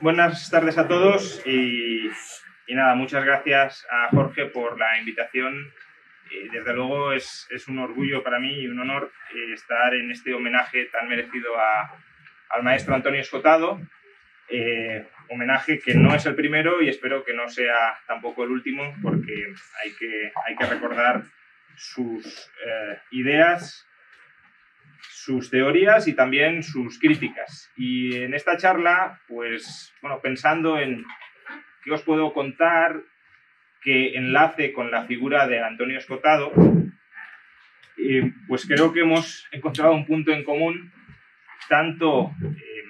Buenas tardes a todos y, nada, muchas gracias a Jorge por la invitación. Eh, desde luego es, es, un orgullo para mí y un honor eh, estar en este homenaje tan merecido a, al maestro Antonio Escotado. Eh, homenaje que no es el primero y espero que no sea tampoco el último porque hay que, hay que recordar sus ideas, sus teorías y también sus críticas. Y en esta charla, pues, bueno, pensando en qué os puedo contar que enlace con la figura de Antonio Escotado, eh, pues creo que hemos encontrado un punto en común, tanto eh,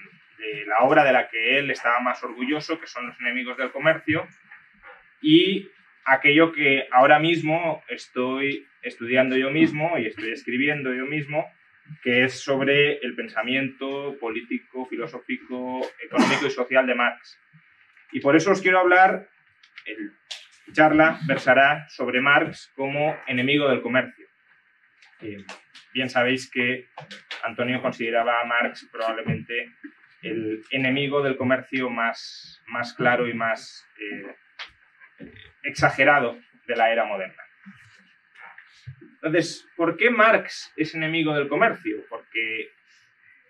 de la obra de la que él estaba más orgulloso, que son los enemigos del comercio, y aquello que ahora mismo estoy estudiando yo mismo y estoy escribiendo yo mismo, que es sobre el pensamiento político, filosófico, económico y social de Marx. Y por eso os quiero hablar, el charla versará sobre Marx como enemigo del comercio. Eh, bien sabéis que Antonio consideraba a Marx probablemente el enemigo del comercio más, claro y más eh, exagerado de la era moderna. Entonces, ¿por qué Marx es enemigo del comercio? Porque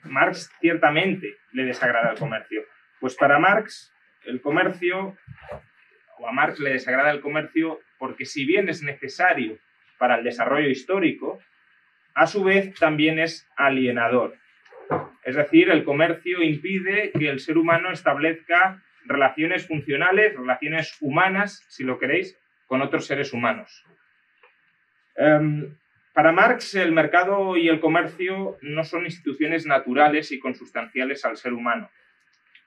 Marx ciertamente le desagrada el comercio. Pues para Marx, el comercio, o a Marx le desagrada el comercio porque si bien es necesario para el desarrollo histórico, a su vez también es alienador. Es decir, el comercio impide que el ser humano establezca relaciones funcionales, relaciones humanas, si lo queréis, con otros seres humanos. Em, para Marx, el mercado y el comercio no son instituciones naturales y consustanciales al ser humano.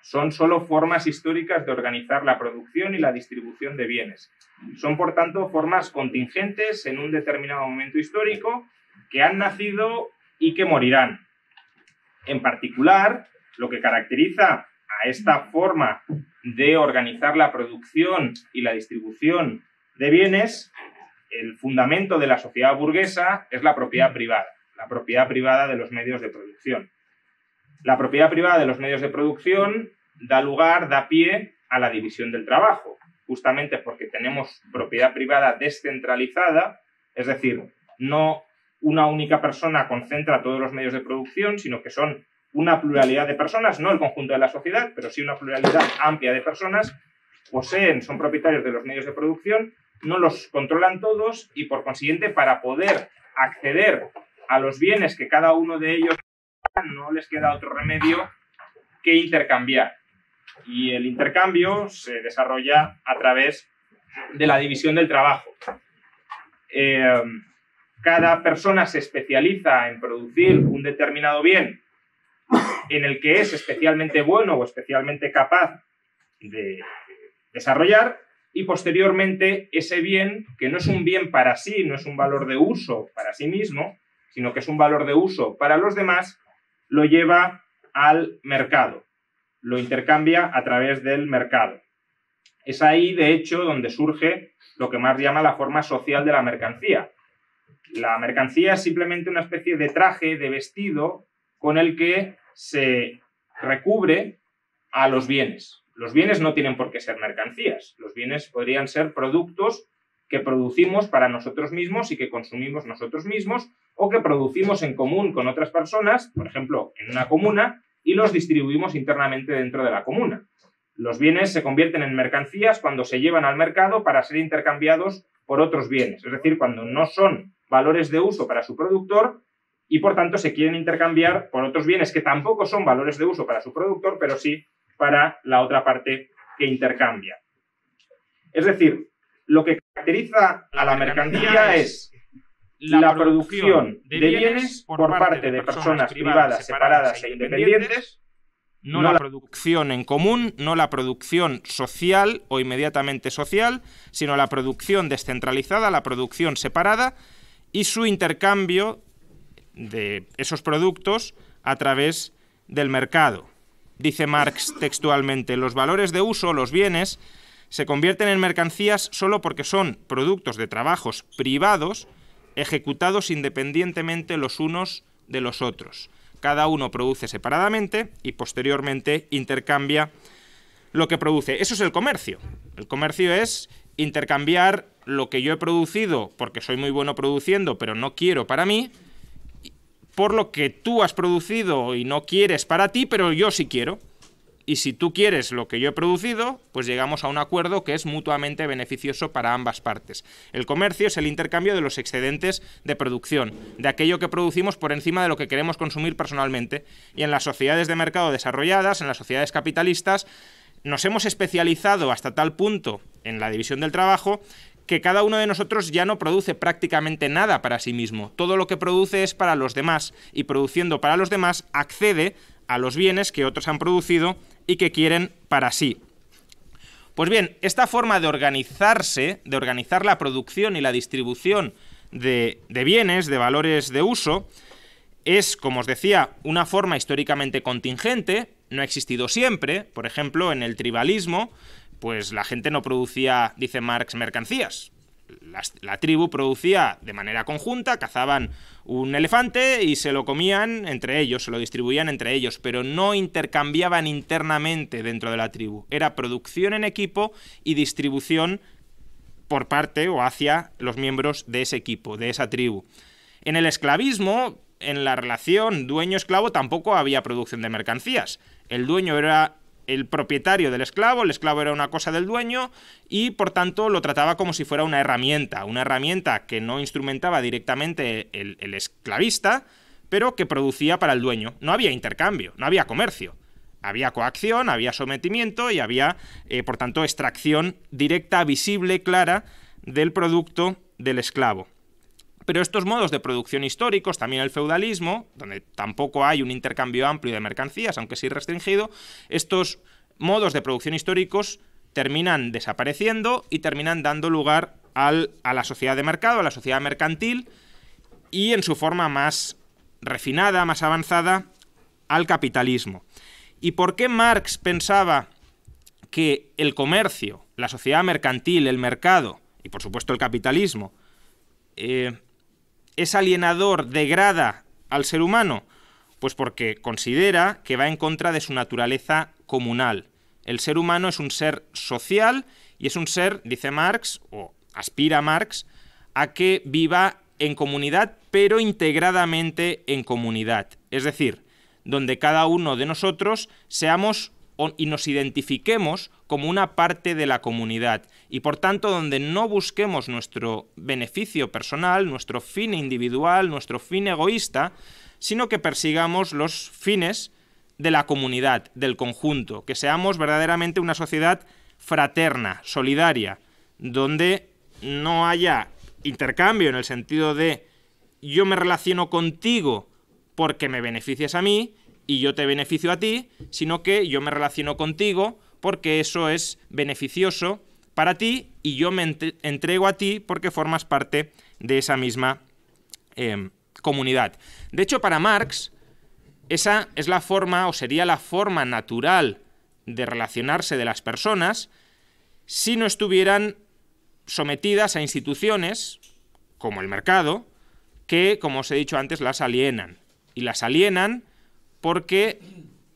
Son solo formas históricas de organizar la producción y la distribución de bienes. Son, por tanto, formas contingentes en un determinado momento histórico que han nacido y que morirán. En particular, lo que caracteriza a esta forma de organizar la producción y la distribución de bienes el fundamento de la sociedad burguesa es la propiedad privada, la propiedad privada de los medios de producción. La propiedad privada de los medios de producción da lugar, da pie a la división del trabajo, justamente porque tenemos propiedad privada descentralizada, es decir, no una única persona concentra todos los medios de producción, sino que son una pluralidad de personas, no el conjunto de la sociedad, pero sí una pluralidad amplia de personas, poseen, son propietarios de los medios de producción no los controlan todos y por consiguiente para poder acceder a los bienes que cada uno de ellos no les queda otro remedio que intercambiar. Y el intercambio se desarrolla a través de la división del trabajo. Eh, cada persona se especializa en producir un determinado bien en el que es especialmente bueno o especialmente capaz de desarrollar y posteriormente ese bien, que no es un bien para sí, no es un valor de uso para sí mismo, sino que es un valor de uso para los demás, lo lleva al mercado, lo intercambia a través del mercado. Es ahí, de hecho, donde surge lo que Marx llama la forma social de la mercancía. La mercancía es simplemente una especie de traje, de vestido, con el que se recubre a los bienes. Los bienes no tienen por qué ser mercancías, los bienes podrían ser productos que producimos para nosotros mismos y que consumimos nosotros mismos o que producimos en común con otras personas, por ejemplo, en una comuna, y los distribuimos internamente dentro de la comuna. Los bienes se convierten en mercancías cuando se llevan al mercado para ser intercambiados por otros bienes, es decir, cuando no son valores de uso para su productor y por tanto se quieren intercambiar por otros bienes que tampoco son valores de uso para su productor, pero sí para la otra parte que intercambia. Es decir, lo que caracteriza a la mercancía es la producción de bienes por parte de personas privadas, separadas e, e independientes, no la producción en común, no la producción social o inmediatamente social, sino la producción descentralizada, la producción separada y su intercambio de esos productos a través del mercado. Dice Marx textualmente, los valores de uso, los bienes, se convierten en mercancías solo porque son productos de trabajos privados ejecutados independientemente los unos de los otros. Cada uno produce separadamente y posteriormente intercambia lo que produce. Eso es el comercio. El comercio es intercambiar lo que yo he producido porque soy muy bueno produciendo, pero no quiero para mí, por lo que tú has producido y no quieres para ti, pero yo sí quiero. Y si tú quieres lo que yo he producido, pues llegamos a un acuerdo que es mutuamente beneficioso para ambas partes. El comercio es el intercambio de los excedentes de producción, de aquello que producimos por encima de lo que queremos consumir personalmente. Y en las sociedades de mercado desarrolladas, en las sociedades capitalistas, nos hemos especializado hasta tal punto en la división del trabajo que cada uno de nosotros ya no produce prácticamente nada para sí mismo. Todo lo que produce es para los demás y produciendo para los demás accede a los bienes que otros han producido y que quieren para sí. Pues bien, esta forma de organizarse, de organizar la producción y la distribución de, de bienes, de valores de uso, es, como os decía, una forma históricamente contingente, no ha existido siempre, por ejemplo, en el tribalismo, pues la gente no producía, dice Marx, mercancías. La, tribu producía de manera conjunta, cazaban un elefante y se lo comían entre ellos, se lo distribuían entre ellos, pero no intercambiaban internamente dentro de la tribu. Era producción en equipo y distribución por parte o hacia los miembros de ese equipo, de esa tribu. En el esclavismo, en la relación dueño-esclavo tampoco había producción de mercancías. El dueño era el propietario del esclavo, el esclavo era una cosa del dueño y por tanto lo trataba como si fuera una herramienta, una herramienta que no instrumentaba directamente el, esclavista, pero que producía para el dueño. No había intercambio, no había comercio. Había coacción, había sometimiento y había, eh, por tanto, extracción directa, visible, clara del producto del esclavo pero estos modos de producción históricos, también el feudalismo, donde tampoco hay un intercambio amplio de mercancías, aunque sí restringido, estos modos de producción históricos terminan desapareciendo y terminan dando lugar a la sociedad de mercado, a la sociedad mercantil y en su forma más refinada, más avanzada, al capitalismo. ¿Y por qué Marx pensaba que el comercio, la sociedad mercantil, el mercado y por supuesto el capitalismo eh, es alienador, degrada al ser humano? Pues porque considera que va en contra de su naturaleza comunal. El ser humano es un ser social y es un ser, dice Marx, o aspira Marx, a que viva en comunidad, pero integradamente en comunidad. Es decir, donde cada uno de nosotros seamos y nos identifiquemos como una parte de la comunidad y por tanto donde no busquemos nuestro beneficio personal, nuestro fin individual, nuestro fin egoísta, sino que persigamos los fines de la comunidad, del conjunto, que seamos verdaderamente una sociedad fraterna, solidaria, donde no haya intercambio en el sentido de yo me relaciono contigo porque me beneficias a mí, y yo te beneficio a ti, sino que yo me relaciono contigo porque eso es beneficioso para ti y yo me entrego a ti porque formas parte de esa misma em, comunidad. De hecho, para Marx, esa es la forma o sería la forma natural de relacionarse de las personas si no estuvieran sometidas a instituciones como el mercado, que, como os he dicho antes, las alienan. Y las alienan porque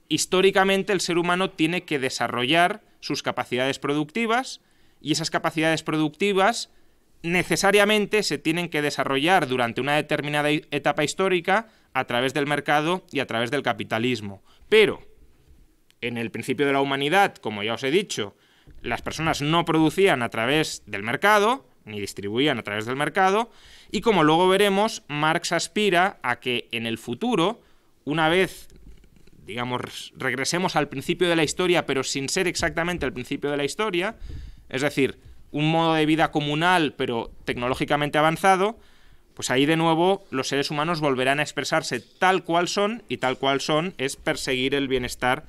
históricamente el ser humano tiene que desarrollar sus capacidades productivas y esas capacidades productivas necesariamente se tienen que desarrollar durante una determinada etapa histórica a través del mercado y a través del capitalismo. Pero, en el principio de la humanidad, como ya os he dicho, las personas no producían a través del mercado, ni distribuían a través del mercado, y como luego veremos, Marx aspira a que en el futuro, una vez digamos, regresemos al principio de la historia, pero sin ser exactamente el principio de la historia, es decir, un modo de vida comunal, pero tecnológicamente avanzado, pues ahí de nuevo los seres humanos volverán a expresarse tal cual son, y tal cual son es perseguir el bienestar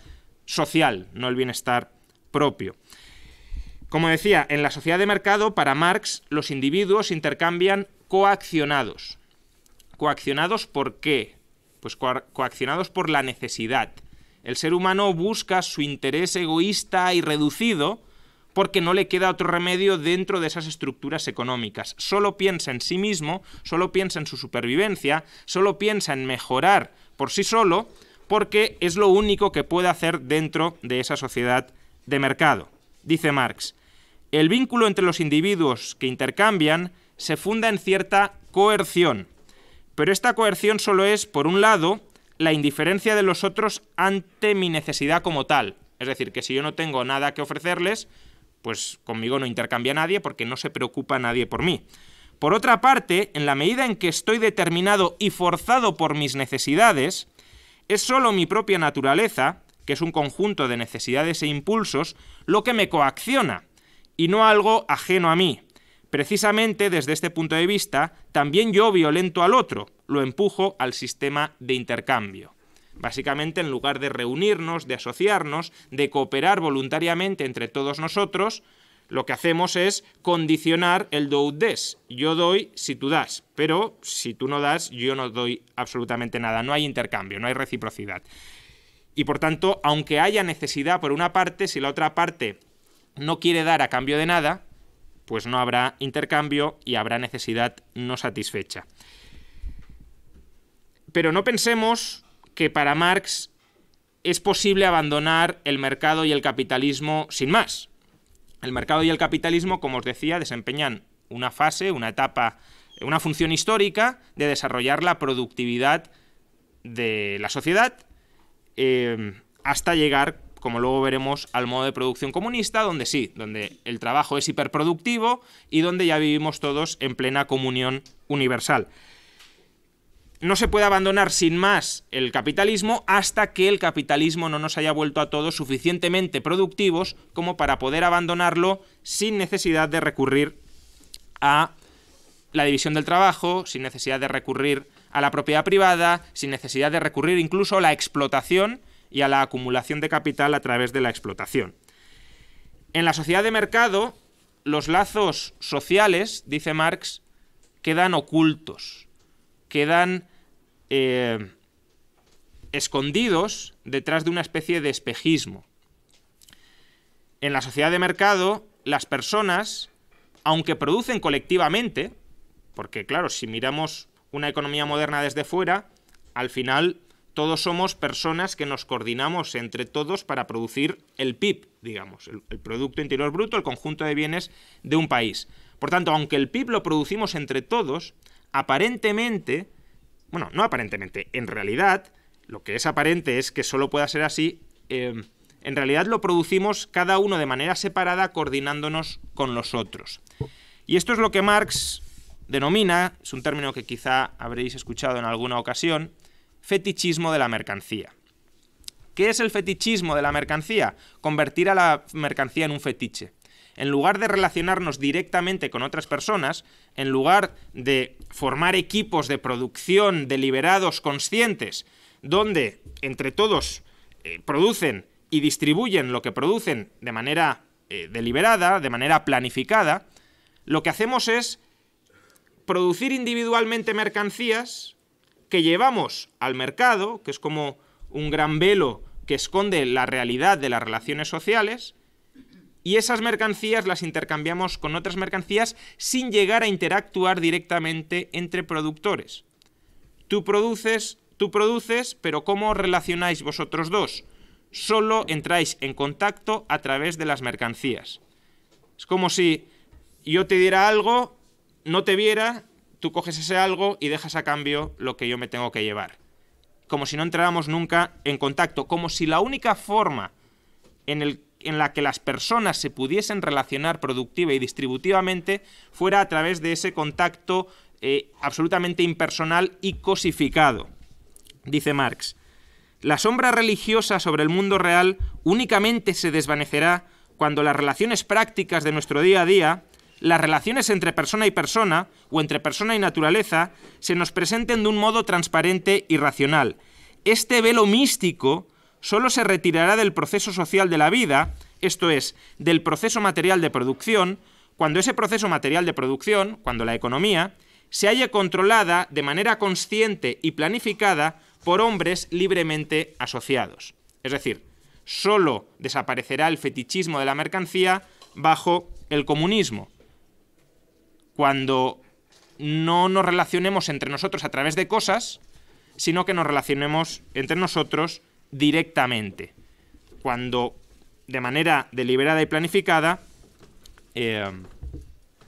social, no el bienestar propio. Como decía, en la sociedad de mercado, para Marx, los individuos intercambian coaccionados. ¿Coaccionados por qué? Pues coaccionados por la necesidad. El ser humano busca su interés egoísta y reducido porque no le queda otro remedio dentro de esas estructuras económicas. Solo piensa en sí mismo, solo piensa en su supervivencia, solo piensa en mejorar por sí solo, porque es lo único que puede hacer dentro de esa sociedad de mercado. Dice Marx, el vínculo entre los individuos que intercambian se funda en cierta coerción, pero esta coerción solo es, por un lado, la indiferencia de los otros ante mi necesidad como tal. Es decir, que si yo no tengo nada que ofrecerles, pues conmigo no intercambia nadie porque no se preocupa nadie por mí. Por otra parte, en la medida en que estoy determinado y forzado por mis necesidades, es solo mi propia naturaleza, que es un conjunto de necesidades e impulsos, lo que me coacciona, y no algo ajeno a mí. Precisamente desde este punto de vista, también yo violento al otro, lo empujo al sistema de intercambio. Básicamente, en lugar de reunirnos, de asociarnos, de cooperar voluntariamente entre todos nosotros, lo que hacemos es condicionar el do des. Yo doy si tú das, pero si tú no das, yo no doy absolutamente nada. No hay intercambio, no hay reciprocidad. Y por tanto, aunque haya necesidad por una parte, si la otra parte no quiere dar a cambio de nada, pues no habrá intercambio y habrá necesidad no satisfecha. Pero no pensemos que para Marx es posible abandonar el mercado y el capitalismo sin más. El mercado y el capitalismo, como os decía, desempeñan una fase, una etapa, una función histórica de desarrollar la productividad de la sociedad eh, hasta llegar como luego veremos, al modo de producción comunista, donde sí, donde el trabajo es hiperproductivo y donde ya vivimos todos en plena comunión universal. No se puede abandonar sin más el capitalismo hasta que el capitalismo no nos haya vuelto a todos suficientemente productivos como para poder abandonarlo sin necesidad de recurrir a la división del trabajo, sin necesidad de recurrir a la propiedad privada, sin necesidad de recurrir incluso a la explotación y a la acumulación de capital a través de la explotación. En la sociedad de mercado, los lazos sociales, dice Marx, quedan ocultos, quedan eh, escondidos detrás de una especie de espejismo. En la sociedad de mercado, las personas, aunque producen colectivamente, porque claro, si miramos una economía moderna desde fuera, al final todos somos personas que nos coordinamos entre todos para producir el PIB, digamos, el, Producto Interior Bruto, el conjunto de bienes de un país. Por tanto, aunque el PIB lo producimos entre todos, aparentemente, bueno, no aparentemente, en realidad, lo que es aparente es que solo pueda ser así, em, en realidad lo producimos cada uno de manera separada coordinándonos con los otros. Y esto es lo que Marx denomina, es un término que quizá habréis escuchado en alguna ocasión, fetichismo de la mercancía. ¿Qué es el fetichismo de la mercancía? Convertir a la mercancía en un fetiche. En lugar de relacionarnos directamente con otras personas, en lugar de formar equipos de producción deliberados, conscientes, donde entre todos eh, producen y distribuyen lo que producen de manera eh, deliberada, de manera planificada, lo que hacemos es producir individualmente mercancías que llevamos al mercado, que es como un gran velo que esconde la realidad de las relaciones sociales, y esas mercancías las intercambiamos con otras mercancías sin llegar a interactuar directamente entre productores. Tú produces, tú produces, pero ¿cómo relacionáis vosotros dos? Solo entráis en contacto a través de las mercancías. Es como si yo te diera algo, no te viera tú coges ese algo y dejas a cambio lo que yo me tengo que llevar. Como si no entráramos nunca en contacto, como si la única forma en, el, en la que las personas se pudiesen relacionar productiva y distributivamente fuera a través de ese contacto eh, absolutamente impersonal y cosificado. Dice Marx, la sombra religiosa sobre el mundo real únicamente se desvanecerá cuando las relaciones prácticas de nuestro día a día, las relaciones entre persona y persona o entre persona y naturaleza se nos presenten de un modo transparente y racional. Este velo místico solo se retirará del proceso social de la vida, esto es, del proceso material de producción, cuando ese proceso material de producción, cuando la economía, se haya controlada de manera consciente y planificada por hombres libremente asociados. Es decir, solo desaparecerá el fetichismo de la mercancía bajo el comunismo cuando no nos relacionemos entre nosotros a través de cosas, sino que nos relacionemos entre nosotros directamente. Cuando de manera deliberada y planificada eh,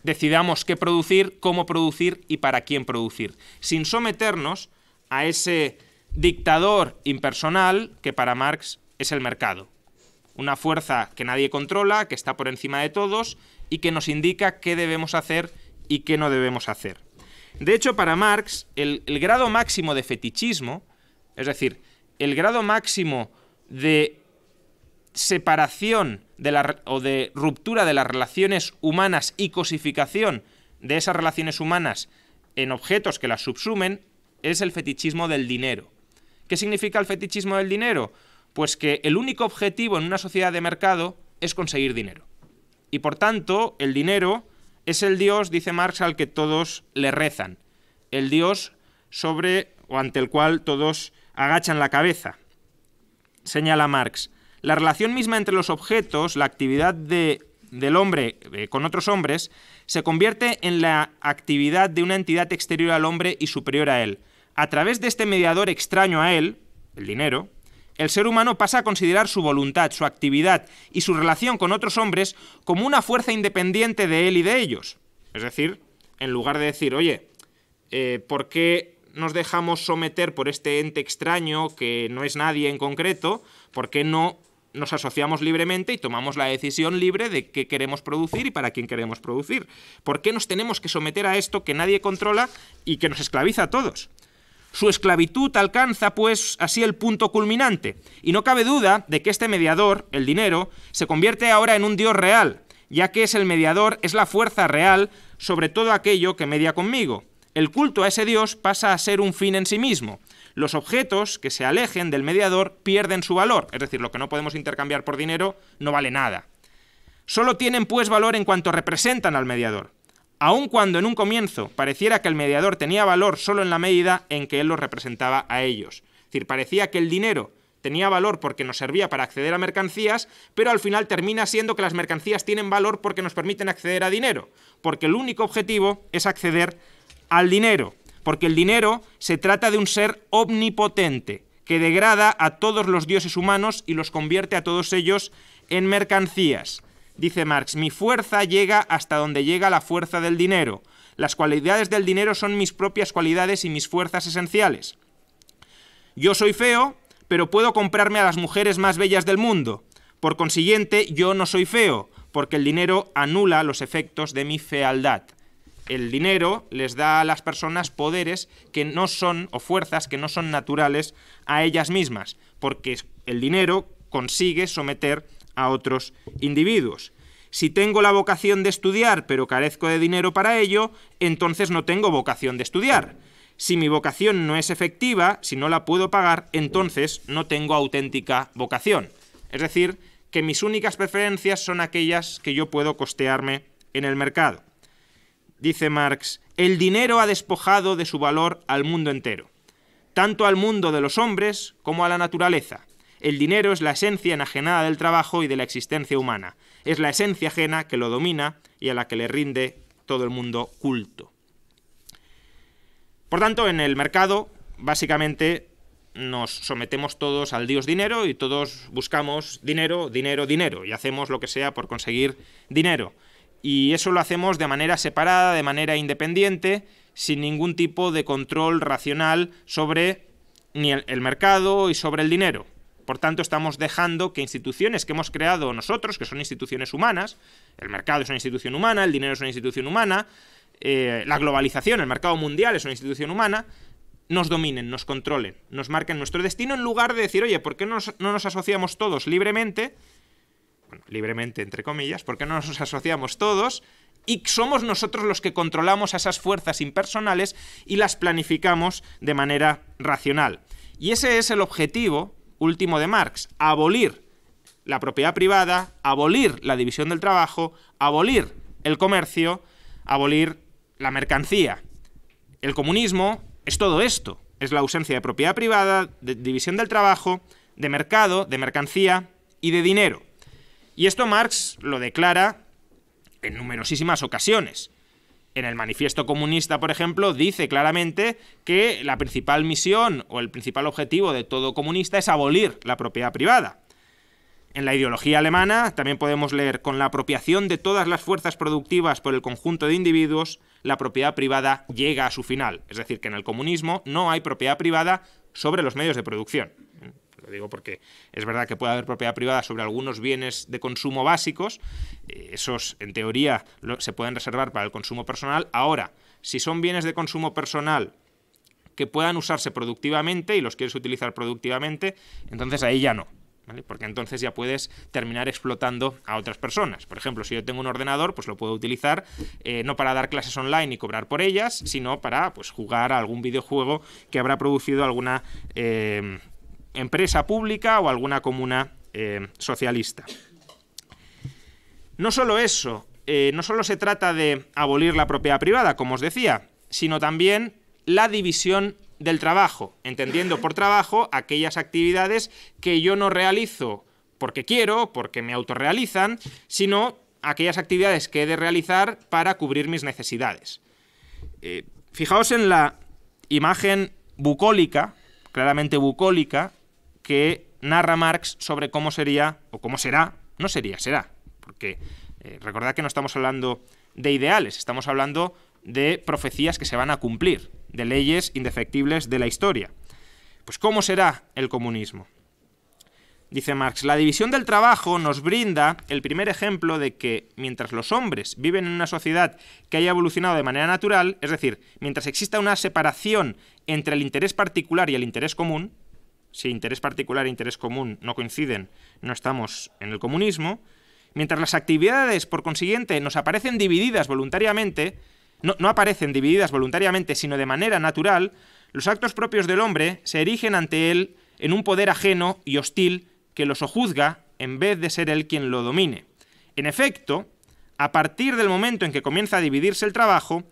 decidamos qué producir, cómo producir y para quién producir, sin someternos a ese dictador impersonal que para Marx es el mercado. Una fuerza que nadie controla, que está por encima de todos y que nos indica qué debemos hacer y qué no debemos hacer. De hecho, para Marx, el, grado máximo de fetichismo, es decir, el grado máximo de separación o de ruptura de las relaciones humanas y cosificación de esas relaciones humanas en objetos que las subsumen es el fetichismo del dinero. ¿Qué significa el fetichismo del dinero? Pues que el único objetivo en una sociedad de mercado es conseguir dinero. Y por tanto, el dinero es el Dios, dice Marx, al que todos le rezan, el Dios sobre o ante el cual todos agachan la cabeza. Señala Marx, la relación misma entre los objetos, la actividad del hombre eh, con otros hombres, se convierte en la actividad de una entidad exterior al hombre y superior a él. A través de este mediador extraño a él, el dinero, el ser humano pasa a considerar su voluntad, su actividad y su relación con otros hombres como una fuerza independiente de él y de ellos. Es decir, en lugar de decir, oye, eh, ¿por qué nos dejamos someter por este ente extraño que no es nadie en concreto? ¿Por qué no nos asociamos libremente y tomamos la decisión libre de qué queremos producir y para quién queremos producir? ¿Por qué nos tenemos que someter a esto que nadie controla y que nos esclaviza a todos? Su esclavitud alcanza, pues, así el punto culminante, y no cabe duda de que este mediador, el dinero, se convierte ahora en un Dios real, ya que es el mediador, es la fuerza real sobre todo aquello que media conmigo. El culto a ese Dios pasa a ser un fin en sí mismo. Los objetos que se alejen del mediador pierden su valor, es decir, lo que no podemos intercambiar por dinero no vale nada. Solo tienen pues valor en cuanto representan al mediador aun cuando en un comienzo pareciera que el mediador tenía valor solo en la medida en que él los representaba a ellos. Es decir, parecía que el dinero tenía valor porque nos servía para acceder a mercancías, pero al final termina siendo que las mercancías tienen valor porque nos permiten acceder a dinero, porque el único objetivo es acceder al dinero, porque el dinero se trata de un ser omnipotente que degrada a todos los dioses humanos y los convierte a todos ellos en mercancías. Dice Marx, mi fuerza llega hasta donde llega la fuerza del dinero. Las cualidades del dinero son mis propias cualidades y mis fuerzas esenciales. Yo soy feo, pero puedo comprarme a las mujeres más bellas del mundo. Por consiguiente, yo no soy feo, porque el dinero anula los efectos de mi fealdad. El dinero les da a las personas poderes que no son, o fuerzas que no son naturales a ellas mismas, porque el dinero consigue someter a otros individuos. Si tengo la vocación de estudiar pero carezco de dinero para ello, entonces no tengo vocación de estudiar. Si mi vocación no es efectiva, si no la puedo pagar, entonces no tengo auténtica vocación. Es decir, que mis únicas preferencias son aquellas que yo puedo costearme en el mercado. Dice Marx, el dinero ha despojado de su valor al mundo entero, tanto al mundo de los hombres como a la naturaleza. El dinero es la esencia enajenada del trabajo y de la existencia humana. Es la esencia ajena que lo domina y a la que le rinde todo el mundo culto. Por tanto, en el mercado, básicamente, nos sometemos todos al dios dinero y todos buscamos dinero, dinero, dinero y hacemos lo que sea por conseguir dinero. Y eso lo hacemos de manera separada, de manera independiente, sin ningún tipo de control racional sobre ni el, el mercado y sobre el dinero. Por tanto, estamos dejando que instituciones que hemos creado nosotros, que son instituciones humanas, el mercado es una institución humana, el dinero es una institución humana, eh, la globalización, el mercado mundial es una institución humana, nos dominen, nos controlen, nos marquen nuestro destino en lugar de decir, oye, ¿por qué no nos asociamos todos libremente? Bueno, libremente entre comillas, ¿por qué no nos asociamos todos? Y somos nosotros los que controlamos a esas fuerzas impersonales y las planificamos de manera racional. Y ese es el objetivo último de Marx, abolir la propiedad privada, abolir la división del trabajo, abolir el comercio, abolir la mercancía. El comunismo es todo esto, es la ausencia de propiedad privada, de división del trabajo, de mercado, de mercancía y de dinero. Y esto Marx lo declara en numerosísimas ocasiones en el manifiesto comunista, por ejemplo, dice claramente que la principal misión o el principal objetivo de todo comunista es abolir la propiedad privada. En la ideología alemana también podemos leer con la apropiación de todas las fuerzas productivas por el conjunto de individuos, la propiedad privada llega a su final. Es decir, que en el comunismo no hay propiedad privada sobre los medios de producción. Lo digo porque es verdad que puede haber propiedad privada sobre algunos bienes de consumo básicos. Eh, esos, en teoría, se pueden reservar para el consumo personal. Ahora, si son bienes de consumo personal que puedan usarse productivamente y los quieres utilizar productivamente, entonces ahí ya no. Porque entonces ya puedes terminar explotando a otras personas. Por ejemplo, si yo tengo un ordenador, pues lo puedo utilizar eh, no para dar clases online y cobrar por ellas, sino para pues, jugar a algún videojuego que habrá producido alguna... Eh, empresa pública o alguna comuna eh, socialista. No solo eso, eh, no solo se trata de abolir la propiedad privada, como os decía, sino también la división del trabajo, entendiendo por trabajo aquellas actividades que yo no realizo porque quiero, porque me autorrealizan, sino aquellas actividades que he de realizar para cubrir mis necesidades. Eh, fijaos en la imagen bucólica, claramente bucólica, que narra Marx sobre cómo sería, o cómo será, no sería, será, porque eh, recordad que no estamos hablando de ideales, estamos hablando de profecías que se van a cumplir, de leyes indefectibles de la historia. Pues ¿cómo será el comunismo? Dice Marx, la división del trabajo nos brinda el primer ejemplo de que mientras los hombres viven en una sociedad que haya evolucionado de manera natural, es decir, mientras exista una separación entre el interés particular y el interés común, si interés particular e interés común no coinciden, no estamos en el comunismo. Mientras las actividades, por consiguiente, nos aparecen divididas voluntariamente, no, aparecen divididas voluntariamente, sino de manera natural, los actos propios del hombre se erigen ante él en un poder ajeno y hostil que lo sojuzga en vez de ser él quien lo domine. En efecto, a partir del momento en que comienza a dividirse el trabajo,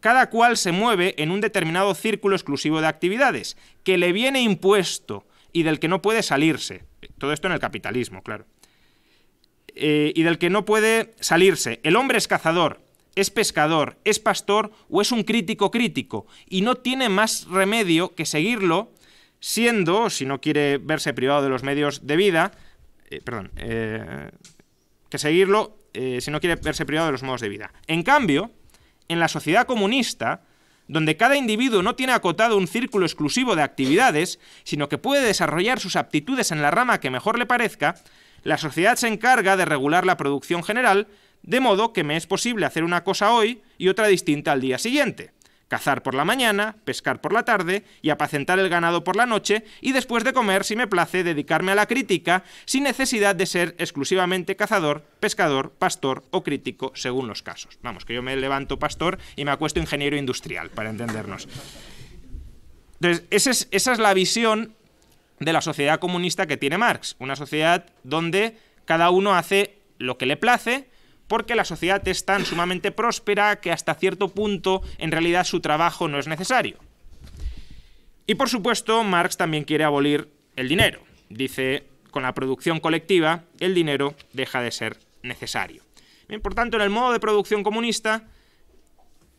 cada cual se mueve en un determinado círculo exclusivo de actividades, que le viene impuesto y del que no puede salirse. Todo esto en el capitalismo, claro. Eh, y del que no puede salirse. El hombre es cazador, es pescador, es pastor o es un crítico crítico, y no tiene más remedio que seguirlo siendo, si no quiere verse privado de los medios de vida, eh, perdón, eh, que seguirlo si no quiere verse privado de los modos de vida. En cambio, en la sociedad comunista, donde cada individuo no tiene acotado un círculo exclusivo de actividades, sino que puede desarrollar sus aptitudes en la rama que mejor le parezca, la sociedad se encarga de regular la producción general, de modo que me es posible hacer una cosa hoy y otra distinta al día siguiente cazar por la mañana, pescar por la tarde y apacentar el ganado por la noche y después de comer, si me place, dedicarme a la crítica sin necesidad de ser exclusivamente cazador, pescador, pastor o crítico según los casos. Vamos, que yo me levanto pastor y me acuesto ingeniero industrial, para entendernos. Entonces, esa es, esa es la visión de la sociedad comunista que tiene Marx, una sociedad donde cada uno hace lo que le place, porque la sociedad es tan sumamente próspera que hasta cierto punto en realidad su trabajo no es necesario. Y por supuesto, Marx también quiere abolir el dinero. Dice, con la producción colectiva, el dinero deja de ser necesario. por tanto, en el modo de producción comunista,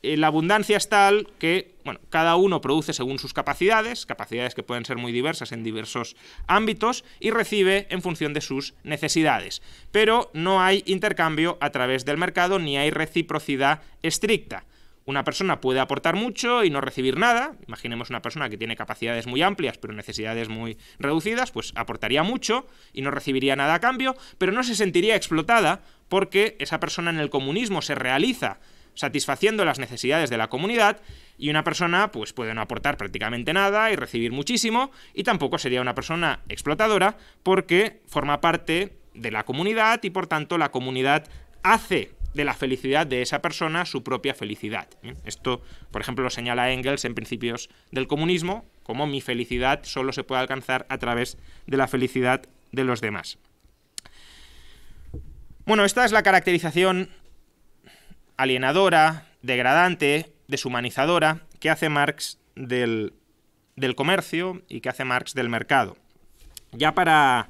eh, la abundancia es tal que bueno, cada uno produce según sus capacidades, capacidades que pueden ser muy diversas en diversos ámbitos, y recibe en función de sus necesidades. Pero no hay intercambio a través del mercado ni hay reciprocidad estricta. Una persona puede aportar mucho y no recibir nada. Imaginemos una persona que tiene capacidades muy amplias pero necesidades muy reducidas, pues aportaría mucho y no recibiría nada a cambio, pero no se sentiría explotada porque esa persona en el comunismo se realiza satisfaciendo las necesidades de la comunidad y una persona pues puede no aportar prácticamente nada y recibir muchísimo y tampoco sería una persona explotadora porque forma parte de la comunidad y por tanto la comunidad hace de la felicidad de esa persona su propia felicidad. Esto, por ejemplo, lo señala Engels en Principios del Comunismo, como mi felicidad solo se puede alcanzar a través de la felicidad de los demás. Bueno, esta es la caracterización alienadora, degradante, deshumanizadora que hace Marx del, comercio y que hace Marx del mercado. Ya para,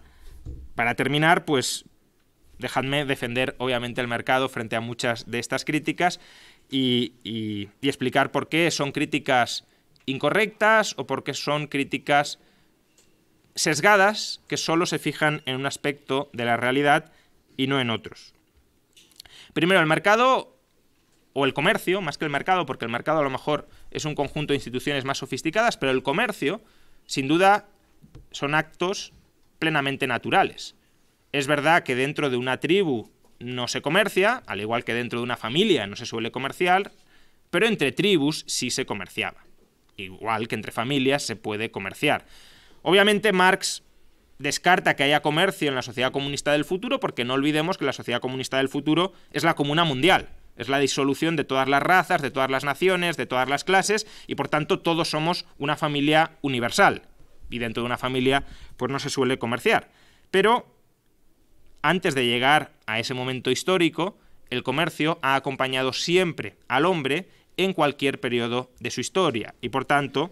terminar, pues dejadme defender obviamente el mercado frente a muchas de estas críticas y, y explicar por qué son críticas incorrectas o por qué son críticas sesgadas que solo se fijan en un aspecto de la realidad y no en otros. Primero, el mercado o el comercio, más que el mercado, porque el mercado a lo mejor es un conjunto de instituciones más sofisticadas, pero el comercio, sin duda, son actos plenamente naturales. Es verdad que dentro de una tribu no se comercia, al igual que dentro de una familia no se suele comerciar, pero entre tribus sí se comerciaba. Igual que entre familias se puede comerciar. Obviamente Marx descarta que haya comercio en la sociedad comunista del futuro porque no olvidemos que la sociedad comunista del futuro es la comuna mundial. Es la disolución de todas las razas, de todas las naciones, de todas las clases, y por tanto todos somos una familia universal. Y dentro de una familia, pues no se suele comerciar. Pero antes de llegar a ese momento histórico, el comercio ha acompañado siempre al hombre en cualquier periodo de su historia. Y por tanto,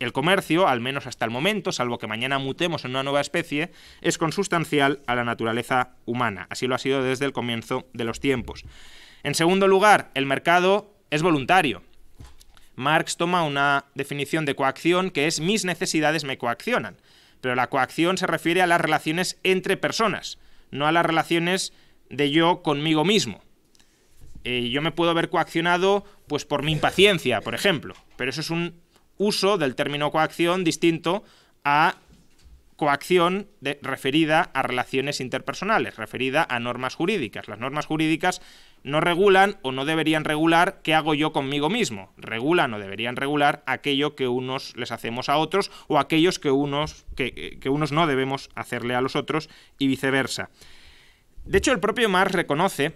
el comercio, al menos hasta el momento, salvo que mañana mutemos en una nueva especie, es consustancial a la naturaleza humana. Así lo ha sido desde el comienzo de los tiempos. En segundo lugar, el mercado es voluntario. Marx toma una definición de coacción que es mis necesidades me coaccionan, pero la coacción se refiere a las relaciones entre personas, no a las relaciones de yo conmigo mismo. Eh, yo me puedo ver coaccionado pues por mi impaciencia, por ejemplo, pero eso es un uso del término coacción distinto a coacción referida a relaciones interpersonales, referida a normas jurídicas. Las normas jurídicas no regulan o no deberían regular qué hago yo conmigo mismo. Regulan o deberían regular aquello que unos les hacemos a otros o aquellos que unos, que, unos no debemos hacerle a los otros y viceversa. De hecho, el propio Marx reconoce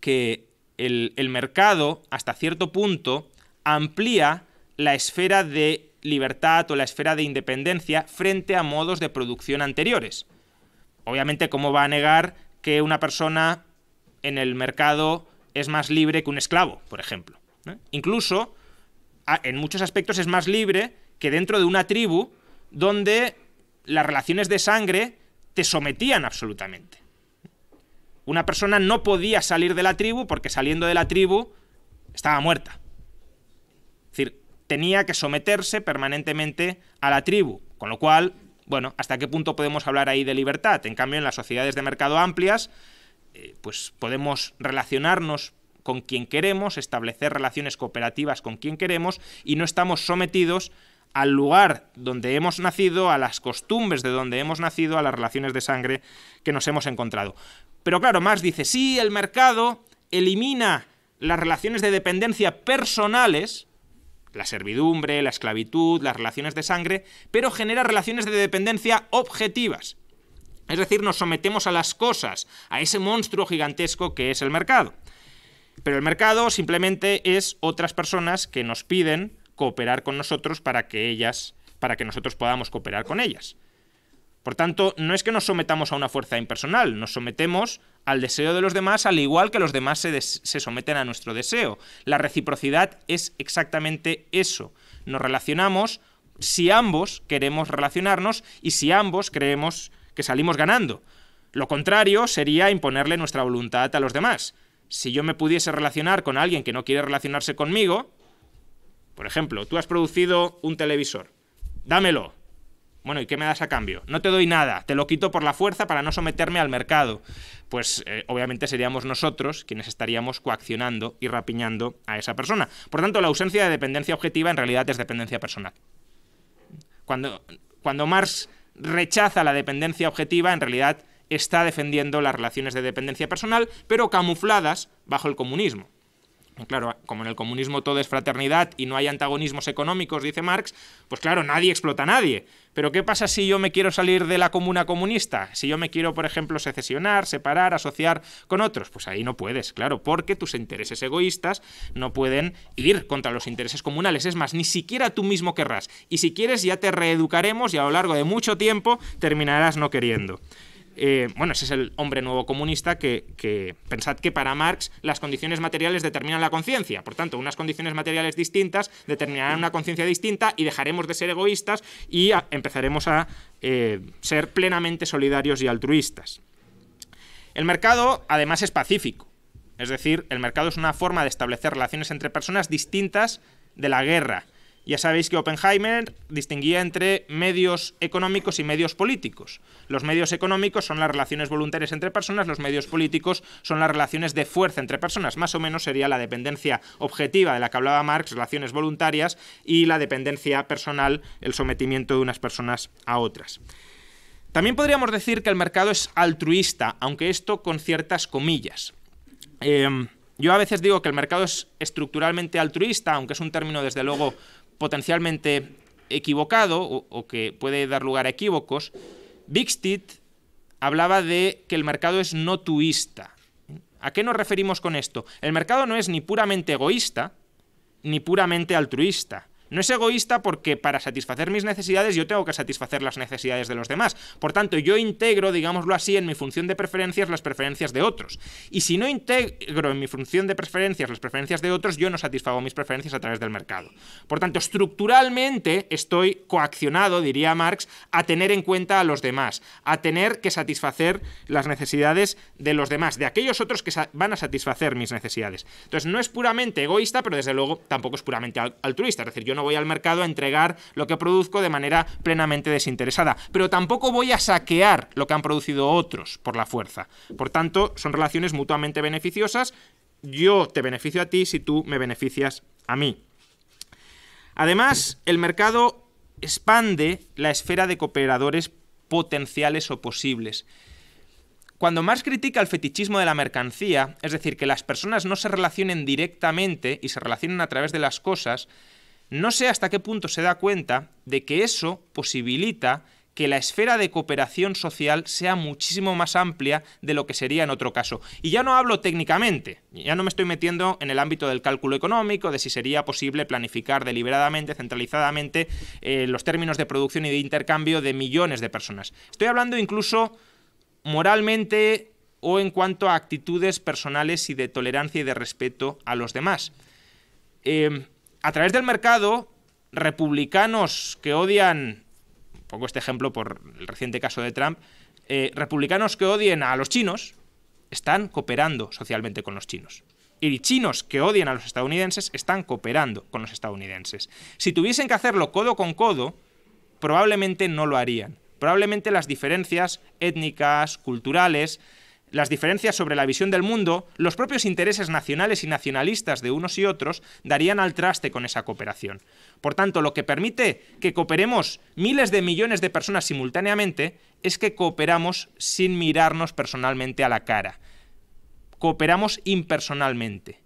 que el mercado, hasta cierto punto, amplía la esfera de libertad o la esfera de independencia frente a modos de producción anteriores. Obviamente, ¿cómo va a negar que una persona en el mercado es más libre que un esclavo, por ejemplo? Incluso, en muchos aspectos es más libre que dentro de una tribu donde las relaciones de sangre te sometían absolutamente. Una persona no podía salir de la tribu porque saliendo de la tribu estaba muerta tenía que someterse permanentemente a la tribu, con lo cual, bueno, ¿hasta qué punto podemos hablar ahí de libertad? En cambio, en las sociedades de mercado amplias, eh, pues podemos relacionarnos con quien queremos, establecer relaciones cooperativas con quien queremos y no estamos sometidos al lugar donde hemos nacido, a las costumbres de donde hemos nacido, a las relaciones de sangre que nos hemos encontrado. Pero claro, Marx dice, sí, el mercado elimina las relaciones de dependencia personales, la servidumbre, la esclavitud, las relaciones de sangre, pero genera relaciones de dependencia objetivas. Es decir, nos sometemos a las cosas, a ese monstruo gigantesco que es el mercado. Pero el mercado simplemente es otras personas que nos piden cooperar con nosotros para que ellas, para que nosotros podamos cooperar con ellas. Por tanto, no es que nos sometamos a una fuerza impersonal, nos sometemos al deseo de los demás al igual que los demás se, se someten a nuestro deseo. La reciprocidad es exactamente eso. Nos relacionamos si ambos queremos relacionarnos y si ambos creemos que salimos ganando. Lo contrario sería imponerle nuestra voluntad a los demás. Si yo me pudiese relacionar con alguien que no quiere relacionarse conmigo, por ejemplo, tú has producido un televisor, dámelo, bueno, ¿y qué me das a cambio? No te doy nada, te lo quito por la fuerza para no someterme al mercado. Pues eh, obviamente seríamos nosotros quienes estaríamos coaccionando y rapiñando a esa persona. Por tanto, la ausencia de dependencia objetiva en realidad es dependencia personal. Cuando, cuando Marx rechaza la dependencia objetiva, en realidad está defendiendo las relaciones de dependencia personal, pero camufladas bajo el comunismo. Claro, como en el comunismo todo es fraternidad y no hay antagonismos económicos, dice Marx, pues claro, nadie explota a nadie. Pero ¿qué pasa si yo me quiero salir de la comuna comunista? Si yo me quiero, por ejemplo, secesionar, separar, asociar con otros, pues ahí no puedes, claro, porque tus intereses egoístas no pueden ir contra los intereses comunales. Es más, ni siquiera tú mismo querrás. Y si quieres, ya te reeducaremos y a lo largo de mucho tiempo terminarás no queriendo. Eh, bueno, ese es el hombre nuevo comunista que, pensad que para Marx las condiciones materiales determinan la conciencia, por tanto, unas condiciones materiales distintas determinarán una conciencia distinta y dejaremos de ser egoístas y empezaremos a eh, ser plenamente solidarios y altruistas. El mercado, además, es pacífico, es decir, el mercado es una forma de establecer relaciones entre personas distintas de la guerra, ya sabéis que Oppenheimer distinguía entre medios económicos y medios políticos. Los medios económicos son las relaciones voluntarias entre personas, los medios políticos son las relaciones de fuerza entre personas. Más o menos sería la dependencia objetiva de la que hablaba Marx, relaciones voluntarias, y la dependencia personal, el sometimiento de unas personas a otras. También podríamos decir que el mercado es altruista, aunque esto con ciertas comillas. Em, yo a veces digo que el mercado es estructuralmente altruista, aunque es un término desde luego potencialmente equivocado o, que puede dar lugar a equívocos, Bixtit hablaba de que el mercado es no tuista. ¿A qué nos referimos con esto? El mercado no es ni puramente egoísta ni puramente altruista. No es egoísta porque para satisfacer mis necesidades yo tengo que satisfacer las necesidades de los demás. Por tanto, yo integro, digámoslo así, en mi función de preferencias las preferencias de otros. Y si no integro en mi función de preferencias las preferencias de otros, yo no satisfago mis preferencias a través del mercado. Por tanto, estructuralmente estoy coaccionado, diría Marx, a tener en cuenta a los demás, a tener que satisfacer las necesidades de los demás, de aquellos otros que van a satisfacer mis necesidades. Entonces, no es puramente egoísta, pero desde luego tampoco es puramente altruista. Es decir, yo no voy al mercado a entregar lo que produzco de manera plenamente desinteresada, pero tampoco voy a saquear lo que han producido otros por la fuerza. Por tanto, son relaciones mutuamente beneficiosas. Yo te beneficio a ti si tú me beneficias a mí. Además, el mercado expande la esfera de cooperadores potenciales o posibles. Cuando Marx critica el fetichismo de la mercancía, es decir, que las personas no se relacionen directamente y se relacionen a través de las cosas, no sé hasta qué punto se da cuenta de que eso posibilita que la esfera de cooperación social sea muchísimo más amplia de lo que sería en otro caso. Y ya no hablo técnicamente, ya no me estoy metiendo en el ámbito del cálculo económico, de si sería posible planificar deliberadamente, centralizadamente, eh, los términos de producción y de intercambio de millones de personas. Estoy hablando incluso moralmente o en cuanto a actitudes personales y de tolerancia y de respeto a los demás. Eh, a través del mercado, republicanos que odian, pongo este ejemplo por el reciente caso de Trump, eh, republicanos que odien a los chinos están cooperando socialmente con los chinos. Y chinos que odian a los estadounidenses están cooperando con los estadounidenses. Si tuviesen que hacerlo codo con codo, probablemente no lo harían. Probablemente las diferencias étnicas, culturales, las diferencias sobre la visión del mundo, los propios intereses nacionales y nacionalistas de unos y otros darían al traste con esa cooperación. Por tanto, lo que permite que cooperemos miles de millones de personas simultáneamente es que cooperamos sin mirarnos personalmente a la cara. Cooperamos impersonalmente.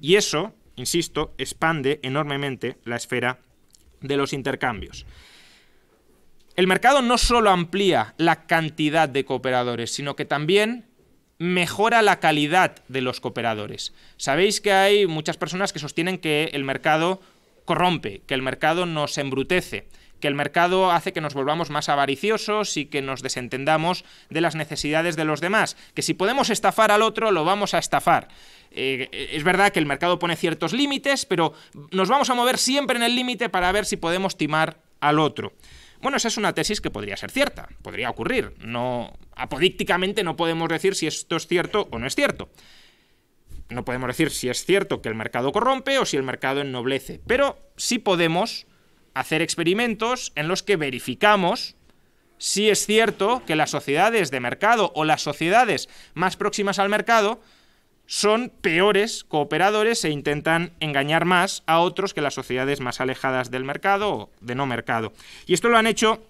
Y eso, insisto, expande enormemente la esfera de los intercambios. El mercado no solo amplía la cantidad de cooperadores, sino que también mejora la calidad de los cooperadores. Sabéis que hay muchas personas que sostienen que el mercado corrompe, que el mercado nos embrutece, que el mercado hace que nos volvamos más avariciosos y que nos desentendamos de las necesidades de los demás, que si podemos estafar al otro, lo vamos a estafar. Eh, es verdad que el mercado pone ciertos límites, pero nos vamos a mover siempre en el límite para ver si podemos timar al otro. Bueno, esa es una tesis que podría ser cierta, podría ocurrir. No, apodícticamente no podemos decir si esto es cierto o no es cierto. No podemos decir si es cierto que el mercado corrompe o si el mercado ennoblece, pero sí podemos hacer experimentos en los que verificamos si es cierto que las sociedades de mercado o las sociedades más próximas al mercado son peores cooperadores e intentan engañar más a otros que las sociedades más alejadas del mercado o de no mercado. Y esto lo han hecho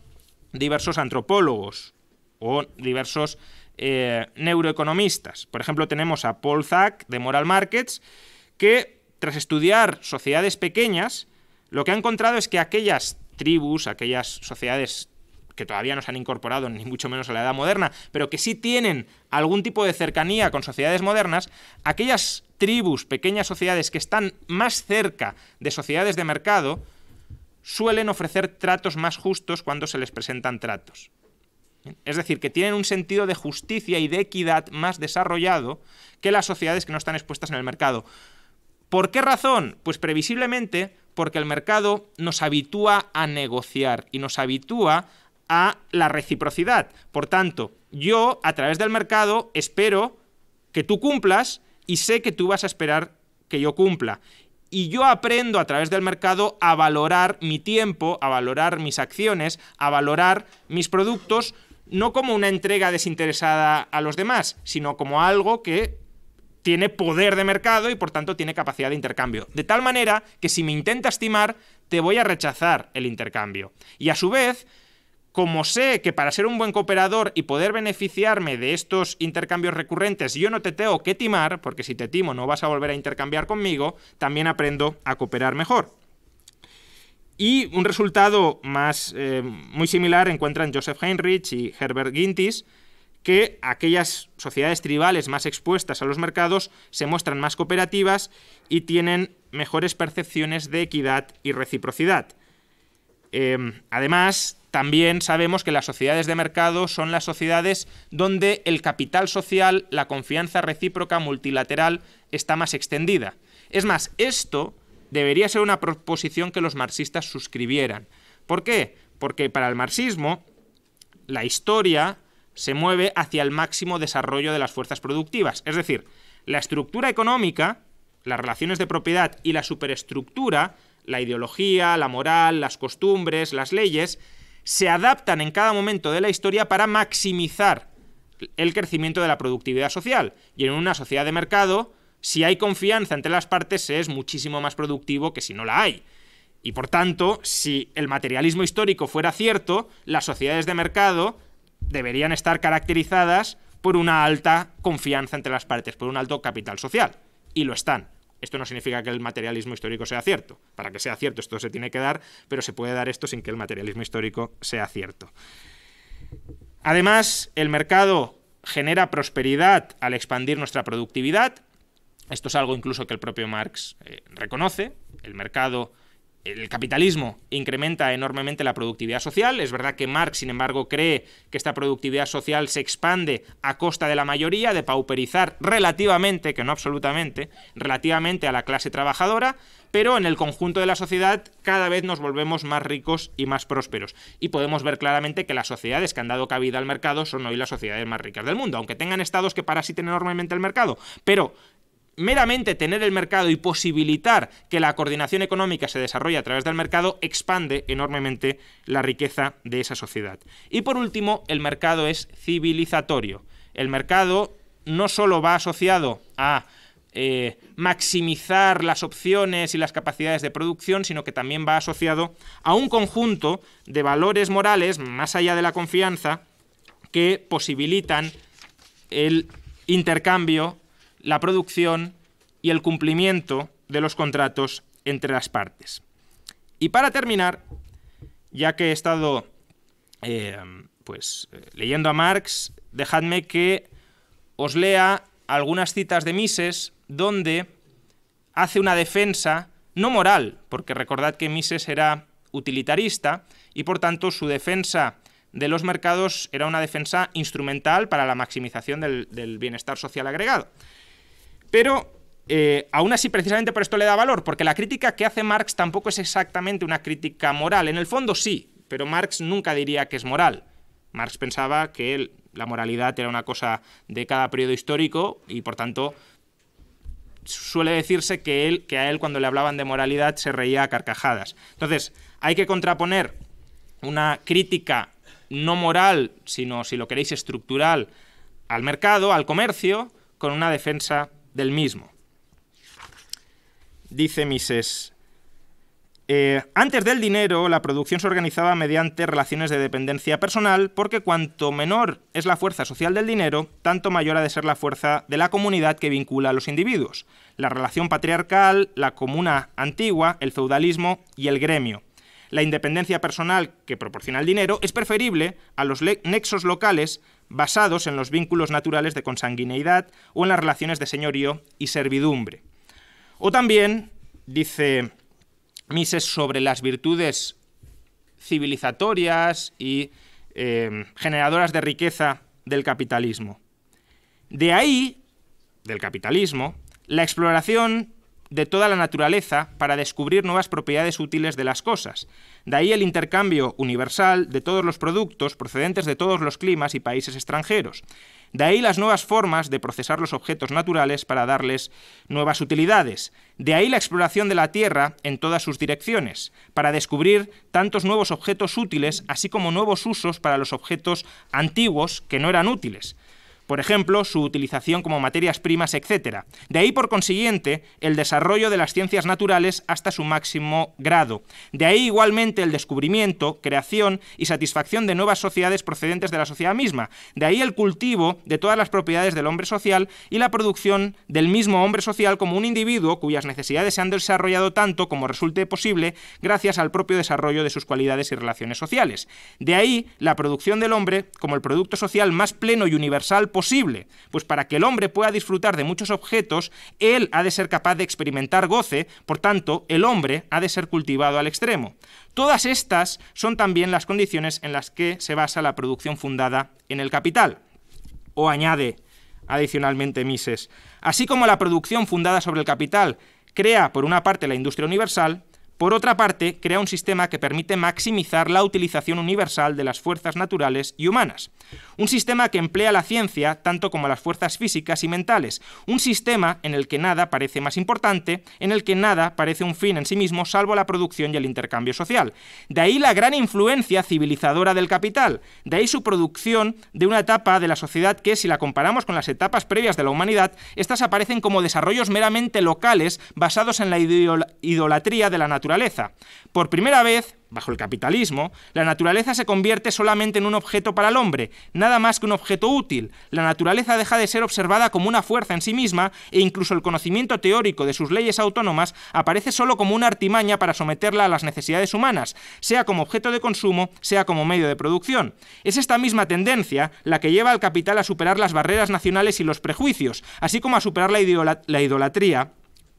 diversos antropólogos o diversos eh, neuroeconomistas. Por ejemplo, tenemos a Paul Zack de Moral Markets, que tras estudiar sociedades pequeñas, lo que ha encontrado es que aquellas tribus, aquellas sociedades que todavía no se han incorporado ni mucho menos a la edad moderna, pero que sí tienen algún tipo de cercanía con sociedades modernas, aquellas tribus, pequeñas sociedades que están más cerca de sociedades de mercado, suelen ofrecer tratos más justos cuando se les presentan tratos. Es decir, que tienen un sentido de justicia y de equidad más desarrollado que las sociedades que no están expuestas en el mercado. ¿Por qué razón? Pues previsiblemente porque el mercado nos habitúa a negociar y nos habitúa a la reciprocidad. Por tanto, yo a través del mercado espero que tú cumplas y sé que tú vas a esperar que yo cumpla. Y yo aprendo a través del mercado a valorar mi tiempo, a valorar mis acciones, a valorar mis productos, no como una entrega desinteresada a los demás, sino como algo que tiene poder de mercado y por tanto tiene capacidad de intercambio. De tal manera que si me intenta estimar, te voy a rechazar el intercambio. Y a su vez, como sé que para ser un buen cooperador y poder beneficiarme de estos intercambios recurrentes yo no te tengo que timar, porque si te timo no vas a volver a intercambiar conmigo, también aprendo a cooperar mejor. Y un resultado más eh, muy similar encuentran Joseph Heinrich y Herbert Gintis, que aquellas sociedades tribales más expuestas a los mercados se muestran más cooperativas y tienen mejores percepciones de equidad y reciprocidad. Em, además, también sabemos que las sociedades de mercado son las sociedades donde el capital social, la confianza recíproca multilateral está más extendida. Es más, esto debería ser una proposición que los marxistas suscribieran. ¿Por qué? Porque para el marxismo la historia se mueve hacia el máximo desarrollo de las fuerzas productivas. Es decir, la estructura económica, las relaciones de propiedad y la superestructura, la ideología, la moral, las costumbres, las leyes, se adaptan en cada momento de la historia para maximizar el crecimiento de la productividad social. Y en una sociedad de mercado, si hay confianza entre las partes, es muchísimo más productivo que si no la hay. Y por tanto, si el materialismo histórico fuera cierto, las sociedades de mercado deberían estar caracterizadas por una alta confianza entre las partes, por un alto capital social. Y lo están. Esto no significa que el materialismo histórico sea cierto. Para que sea cierto esto se tiene que dar, pero se puede dar esto sin que el materialismo histórico sea cierto. Además, el mercado genera prosperidad al expandir nuestra productividad. Esto es algo incluso que el propio Marx eh, reconoce. El mercado el capitalismo incrementa enormemente la productividad social. Es verdad que Marx, sin embargo, cree que esta productividad social se expande a costa de la mayoría, de pauperizar relativamente, que no absolutamente, relativamente a la clase trabajadora, pero en el conjunto de la sociedad cada vez nos volvemos más ricos y más prósperos. Y podemos ver claramente que las sociedades que han dado cabida al mercado son hoy las sociedades más ricas del mundo, aunque tengan estados que parasiten enormemente el mercado. Pero meramente tener el mercado y posibilitar que la coordinación económica se desarrolle a través del mercado expande enormemente la riqueza de esa sociedad. Y por último, el mercado es civilizatorio. El mercado no solo va asociado a eh, maximizar las opciones y las capacidades de producción, sino que también va asociado a un conjunto de valores morales, más allá de la confianza, que posibilitan el intercambio la producción y el cumplimiento de los contratos entre las partes. Y para terminar, ya que he estado eh, pues, eh, leyendo a Marx, dejadme que os lea algunas citas de Mises donde hace una defensa no moral, porque recordad que Mises era utilitarista y por tanto su defensa de los mercados era una defensa instrumental para la maximización del bienestar social agregado. Pero eh, aún así, precisamente por esto le da valor, porque la crítica que hace Marx tampoco es exactamente una crítica moral. En el fondo sí, pero Marx nunca diría que es moral. Marx pensaba que la moralidad era una cosa de cada periodo histórico y por tanto suele decirse que, que a él cuando le hablaban de moralidad se reía a carcajadas. Entonces, hay que contraponer una crítica no moral, sino si lo queréis estructural, al mercado, al comercio, con una defensa del mismo. Dice Mises, eh, antes del dinero, la producción se organizaba mediante relaciones de dependencia personal, porque cuanto menor es la fuerza social del dinero, tanto mayor ha de ser la fuerza de la comunidad que vincula a los individuos, la relación patriarcal, la comuna antigua, el feudalismo y el gremio la independencia personal que proporciona el dinero es preferible a los nexos locales basados en los vínculos naturales de consanguineidad o en las relaciones de señorío y servidumbre. O también, dice Mises, sobre las virtudes civilizatorias y eh, generadoras de riqueza del capitalismo. De ahí, del capitalismo, la exploración de toda la naturaleza para descubrir nuevas propiedades útiles de las cosas. De ahí el intercambio universal de todos los productos procedentes de todos los climas y países extranjeros. De ahí las nuevas formas de procesar los objetos naturales para darles nuevas utilidades. De ahí la exploración de la Tierra en todas sus direcciones, para descubrir tantos nuevos objetos útiles, así como nuevos usos para los objetos antiguos que no eran útiles por ejemplo, su utilización como materias primas, etc. De ahí, por consiguiente, el desarrollo de las ciencias naturales hasta su máximo grado. De ahí, igualmente, el descubrimiento, creación y satisfacción de nuevas sociedades procedentes de la sociedad misma. De ahí el cultivo de todas las propiedades del hombre social y la producción del mismo hombre social como un individuo cuyas necesidades se han desarrollado tanto como resulte posible gracias al propio desarrollo de sus cualidades y relaciones sociales. De ahí la producción del hombre como el producto social más pleno y universal pues para que el hombre pueda disfrutar de muchos objetos, él ha de ser capaz de experimentar goce, por tanto, el hombre ha de ser cultivado al extremo. Todas estas son también las condiciones en las que se basa la producción fundada en el capital. O añade adicionalmente Mises, así como la producción fundada sobre el capital crea por una parte la industria universal, por otra parte, crea un sistema que permite maximizar la utilización universal de las fuerzas naturales y humanas. Un sistema que emplea la ciencia tanto como las fuerzas físicas y mentales. Un sistema en el que nada parece más importante, en el que nada parece un fin en sí mismo salvo la producción y el intercambio social. De ahí la gran influencia civilizadora del capital. De ahí su producción de una etapa de la sociedad que, si la comparamos con las etapas previas de la humanidad, estas aparecen como desarrollos meramente locales basados en la idolatría de la naturaleza por primera vez, bajo el capitalismo, la naturaleza se convierte solamente en un objeto para el hombre, nada más que un objeto útil. La naturaleza deja de ser observada como una fuerza en sí misma e incluso el conocimiento teórico de sus leyes autónomas aparece solo como una artimaña para someterla a las necesidades humanas, sea como objeto de consumo, sea como medio de producción. Es esta misma tendencia la que lleva al capital a superar las barreras nacionales y los prejuicios, así como a superar la idolatría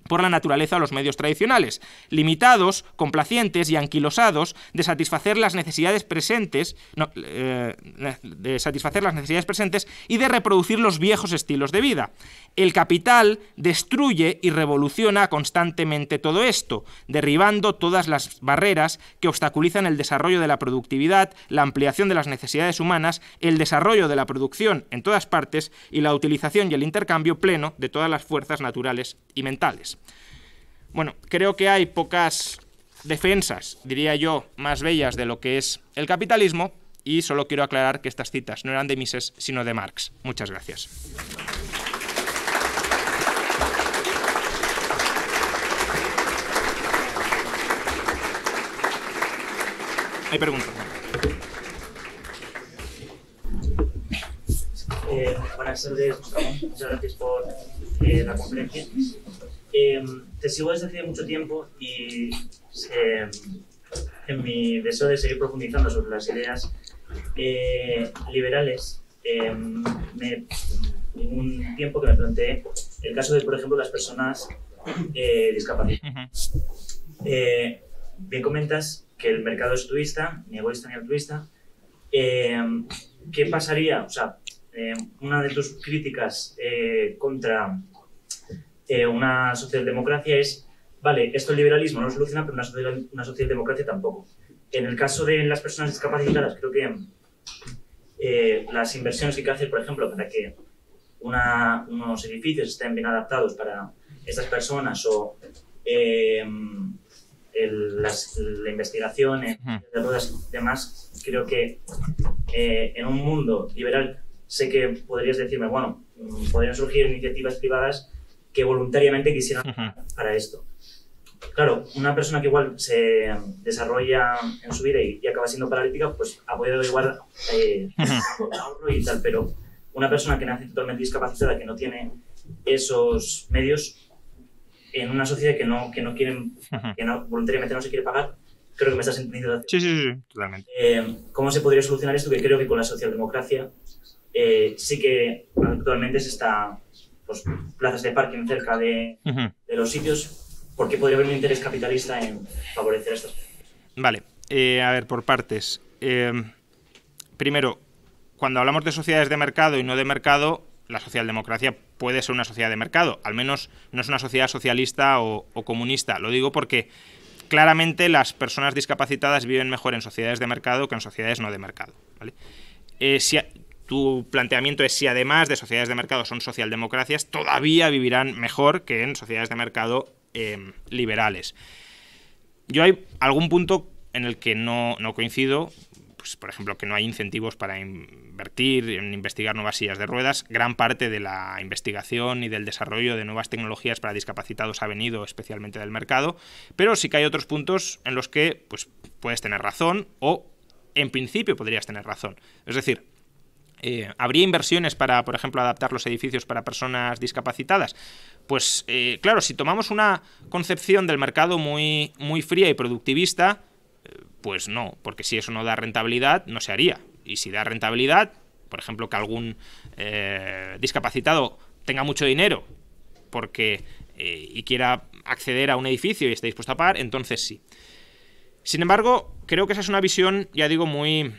por la naturaleza a los medios tradicionales, limitados, complacientes y anquilosados de satisfacer las necesidades presentes, eh, de satisfacer las necesidades presentes y de reproducir los viejos estilos de vida. El capital destruye y revoluciona constantemente todo esto, derribando todas las barreras que obstaculizan el desarrollo de la productividad, la ampliación de las necesidades humanas, el desarrollo de la producción en todas partes y la utilización y el intercambio pleno de todas las fuerzas naturales y mentales. Bueno, creo que hay pocas defensas, diría yo, más bellas de lo que es el capitalismo y solo quiero aclarar que estas citas no eran de Mises, sino de Marx. Muchas gracias. Hay preguntas. Eh, buenas Muchas gracias por eh, la conferencia. Em, te sigo desde hace mucho tiempo y em, en mi deseo de seguir profundizando sobre las ideas eh, liberales, en em, un tiempo que me planteé el caso de, por ejemplo, las personas eh, discapacitadas. Eh, bien comentas que el mercado es turista, ni egoísta ni altruista. ¿Qué pasaría? O sea, una de tus críticas contra una socialdemocracia es, vale, esto el liberalismo no lo soluciona, pero una, socialdemocracia tampoco. En el caso de las personas discapacitadas, creo que eh, las inversiones que hay que hacer, por ejemplo, para que unos edificios estén bien adaptados para estas personas o eh, la investigación, en eh, de demás, creo que en un mundo liberal sé que podrías decirme, bueno, mm, podrían surgir iniciativas privadas que voluntariamente quisieran para esto. Claro, una persona que igual se desarrolla en su vida y, acaba siendo paralítica, pues ha podido igual eh, y tal, pero una persona que nace totalmente discapacitada, que no tiene esos medios, en una sociedad que no, que no quieren, que no, voluntariamente no se quiere pagar, creo que me estás entendiendo. Sí, sí, sí, totalmente. Eh, ¿Cómo se podría solucionar esto? Que creo que con la socialdemocracia eh, sí que actualmente se está pues, plazas de parking cerca de, los sitios, porque podría haber un interés capitalista en favorecer estas. Vale, eh, a ver, por partes. Eh, primero, cuando hablamos de sociedades de mercado y no de mercado, la socialdemocracia puede ser una sociedad de mercado, al menos no es una sociedad socialista o, comunista. Lo digo porque claramente las personas discapacitadas viven mejor en sociedades de mercado que en sociedades no de mercado. ¿vale? Eh, tu planteamiento es si además de sociedades de mercado son socialdemocracias, todavía vivirán mejor que en sociedades de mercado eh, liberales. Yo hay algún punto en el que no, coincido, pues, por ejemplo, que no hay incentivos para invertir en investigar nuevas sillas de ruedas. Gran parte de la investigación y del desarrollo de nuevas tecnologías para discapacitados ha venido especialmente del mercado, pero sí que hay otros puntos en los que pues, puedes tener razón o en principio podrías tener razón. Es decir, eh, ¿Habría inversiones para, por ejemplo, adaptar los edificios para personas discapacitadas? Pues eh, claro, si tomamos una concepción del mercado muy, muy fría y productivista, eh, pues no, porque si eso no da rentabilidad, no se haría. Y si da rentabilidad, por ejemplo, que algún discapacitado tenga mucho dinero porque, y quiera acceder a un edificio y esté dispuesto a pagar, entonces sí. Sin embargo, creo que esa es una visión, ya digo, muy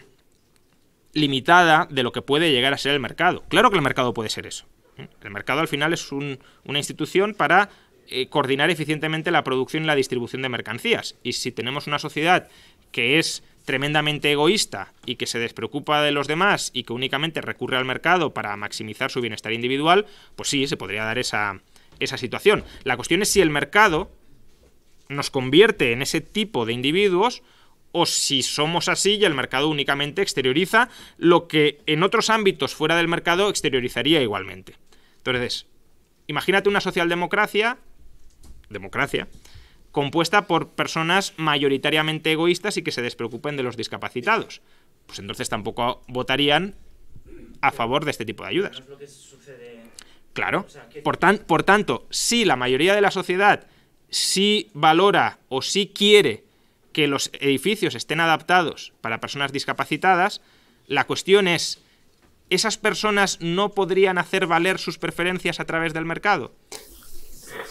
limitada de lo que puede llegar a ser el mercado. Claro que el mercado puede ser eso. ¿eh? El mercado al final es una institución para eh, coordinar eficientemente la producción y la distribución de mercancías. Y si tenemos una sociedad que es tremendamente egoísta y que se despreocupa de los demás y que únicamente recurre al mercado para maximizar su bienestar individual, pues sí, se podría dar esa, esa situación. La cuestión es si el mercado nos convierte en ese tipo de individuos o si somos así y el mercado únicamente exterioriza lo que en otros ámbitos fuera del mercado exteriorizaría igualmente. Entonces, imagínate una socialdemocracia, democracia, compuesta por personas mayoritariamente egoístas y que se despreocupen de los discapacitados. Pues entonces tampoco votarían a favor de este tipo de ayudas. Claro. Por, por tanto, si la mayoría de la sociedad sí valora o sí quiere que los edificios estén adaptados para personas discapacitadas, la cuestión es, ¿esas personas no podrían hacer valer sus preferencias a través del mercado?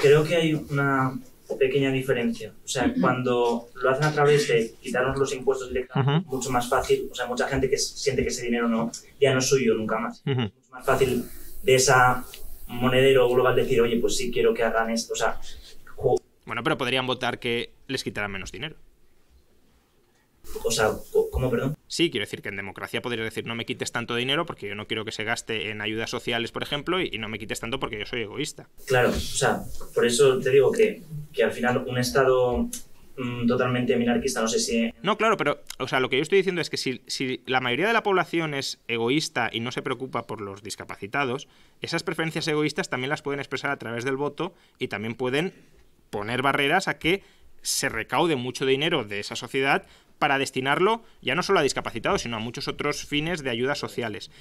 Creo que hay una pequeña diferencia. O sea, cuando lo hacen a través de quitarnos los impuestos directamente, mucho más fácil. O sea, mucha gente que siente que ese dinero no, ya no es suyo nunca más. Es Mucho más fácil de esa monedero global decir, oye, pues sí quiero que hagan esto. O sea, bueno, pero podrían votar que les quitaran menos dinero. O sea, ¿cómo, perdón? Sí, quiero decir que en democracia podrías decir no me quites tanto dinero porque yo no quiero que se gaste en ayudas sociales, por ejemplo, y, no me quites tanto porque yo soy egoísta. Claro, o sea, por eso te digo que, al final un Estado mm, totalmente minarquista, no sé si... No, claro, pero, o sea, lo que yo estoy diciendo es que si, si la mayoría de la población es egoísta y no se preocupa por los discapacitados, esas preferencias egoístas también las pueden expresar a través del voto y también pueden poner barreras a que se recaude mucho dinero de esa sociedad para destinarlo ya no solo a discapacitados, sino a muchos otros fines de ayudas sociales.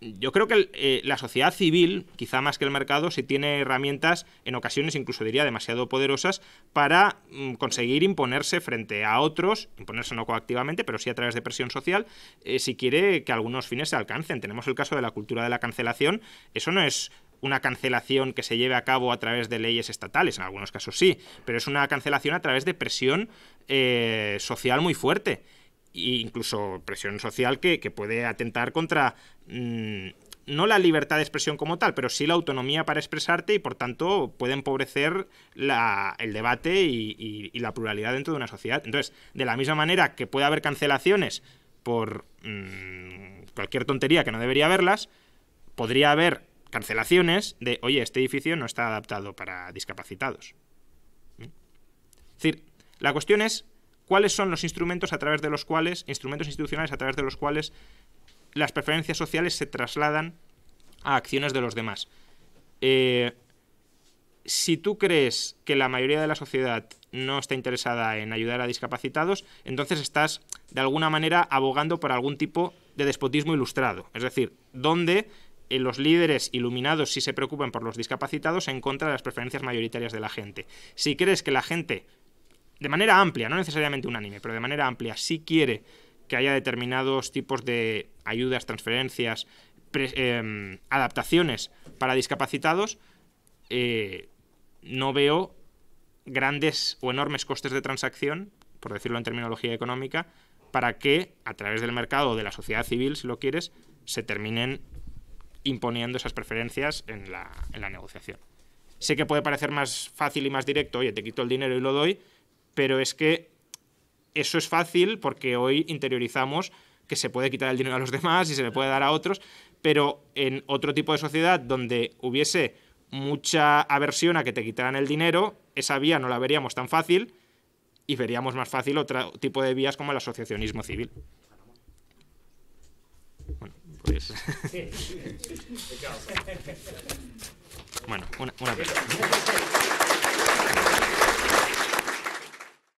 Yo creo que eh, la sociedad civil, quizá más que el mercado, sí tiene herramientas, en ocasiones incluso diría demasiado poderosas, para mm, conseguir imponerse frente a otros, imponerse no coactivamente, pero sí a través de presión social, eh, si quiere que algunos fines se alcancen. Tenemos el caso de la cultura de la cancelación. Eso no es una cancelación que se lleve a cabo a través de leyes estatales, en algunos casos sí, pero es una cancelación a través de presión eh, social muy fuerte, e incluso presión social que, puede atentar contra... Mm, no la libertad de expresión como tal, pero sí la autonomía para expresarte y por tanto puede empobrecer el debate y, la pluralidad dentro de una sociedad. Entonces, de la misma manera que puede haber cancelaciones por mm, cualquier tontería que no debería haberlas, podría haber cancelaciones de, oye, este edificio no está adaptado para discapacitados. ¿Mm? Es decir, la cuestión es cuáles son los instrumentos a través de los cuales, instrumentos institucionales a través de los cuales las preferencias sociales se trasladan a acciones de los demás. Eh, si tú crees que la mayoría de la sociedad no está interesada en ayudar a discapacitados, entonces estás de alguna manera abogando por algún tipo de despotismo ilustrado. Es decir, ¿dónde...? Eh, los líderes iluminados si se preocupan por los discapacitados en contra de las preferencias mayoritarias de la gente. Si crees que la gente, de manera amplia, no necesariamente unánime, pero de manera amplia, sí quiere que haya determinados tipos de ayudas, transferencias, em, adaptaciones para discapacitados, eh, no veo grandes o enormes costes de transacción, por decirlo en terminología económica, para que a través del mercado o de la sociedad civil, si lo quieres, se terminen imponiendo esas preferencias en la, negociación. Sé que puede parecer más fácil y más directo, oye, te quito el dinero y lo doy, pero es que eso es fácil porque hoy interiorizamos que se puede quitar el dinero a los demás y se le puede dar a otros, pero en otro tipo de sociedad donde hubiese mucha aversión a que te quitaran el dinero, esa vía no la veríamos tan fácil y veríamos más fácil otro tipo de vías como el asociacionismo civil. Bueno, una vez.